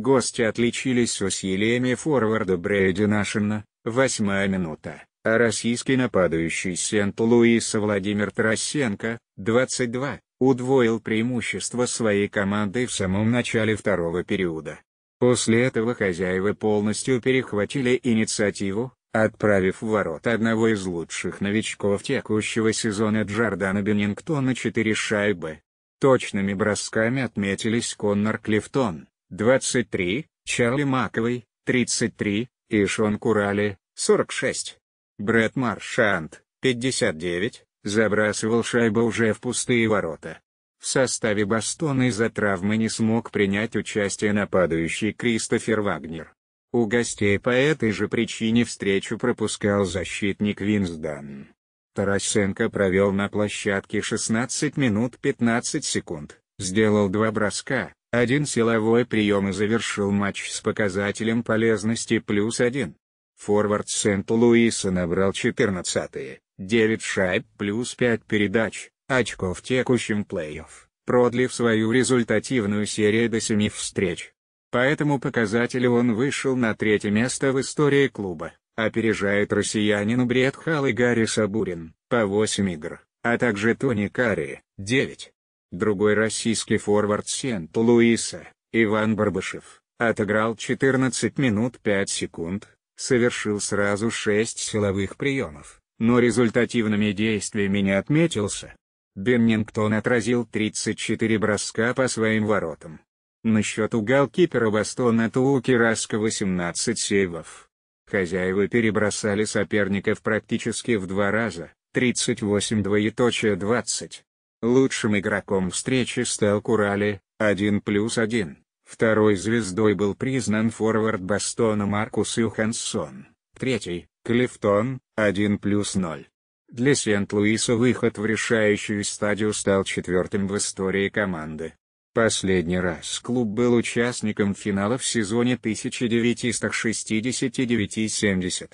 Гости отличились усилиями форварда Брейди Нашина, восьмая минута, а российский нападающий Сент-Луиса Владимир Тарасенко, 22, удвоил преимущество своей команды в самом начале второго периода. После этого хозяева полностью перехватили инициативу, отправив в ворота одного из лучших новичков текущего сезона Джордана Беннингтона 4 шайбы. Точными бросками отметились Коннор Клифтон, 23, Чарли Маковой, 33, и Шон Курали, 46. Брэд Маршант, 59, забрасывал шайбу уже в пустые ворота. В составе Бостона из-за травмы не смог принять участие нападающий Кристофер Вагнер. У гостей по этой же причине встречу пропускал защитник Винсдан. Тарасенко провел на площадке 16 минут 15 секунд, сделал два броска, один силовой прием и завершил матч с показателем полезности плюс один. Форвард Сент-Луиса набрал 14-е, 9 шайб плюс 5 передач, очков в текущем плей-офф, продлив свою результативную серию до 7 встреч. По этому показателю он вышел на третье место в истории клуба, опережает россиянину Бред Халл и Гарри Сабурин, по 8 игр, а также Тони Карри, 9. Другой российский форвард Сент-Луиса, Иван Барбашев, отыграл 14 минут 5 секунд, совершил сразу 6 силовых приемов, но результативными действиями не отметился. Беннингтон отразил 34 броска по своим воротам. На счету голкипера Бастона Тууки 18 сейвов. Хозяева перебросали соперников практически в два раза, 38 двоеточие 20. Лучшим игроком встречи стал Курали, 1 плюс 1. Второй звездой был признан форвард Бастона Маркус Юхансон. Третий – Клифтон, 1 плюс 0. Для Сент-Луиса выход в решающую стадию стал четвертым в истории команды. Последний раз клуб был участником финала в сезоне 1969-70.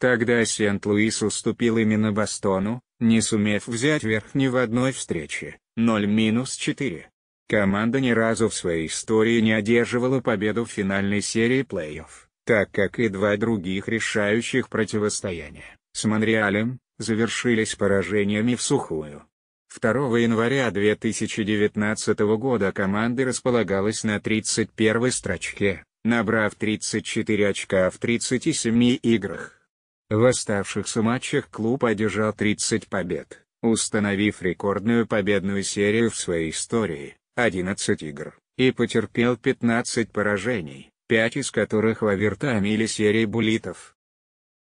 Тогда Сент-Луис уступил именно Бастону, не сумев взять верх ни в одной встрече, 0-4. Команда ни разу в своей истории не одерживала победу в финальной серии плей-офф, так как и два других решающих противостояния с Монреалем завершились поражениями в сухую. 2 января 2019 года команда располагалась на 31 строчке, набрав 34 очка в 37 играх. В оставшихся матчах клуб одержал 30 побед, установив рекордную победную серию в своей истории – 11 игр, и потерпел 15 поражений, 5 из которых в овертайме или серии буллитов.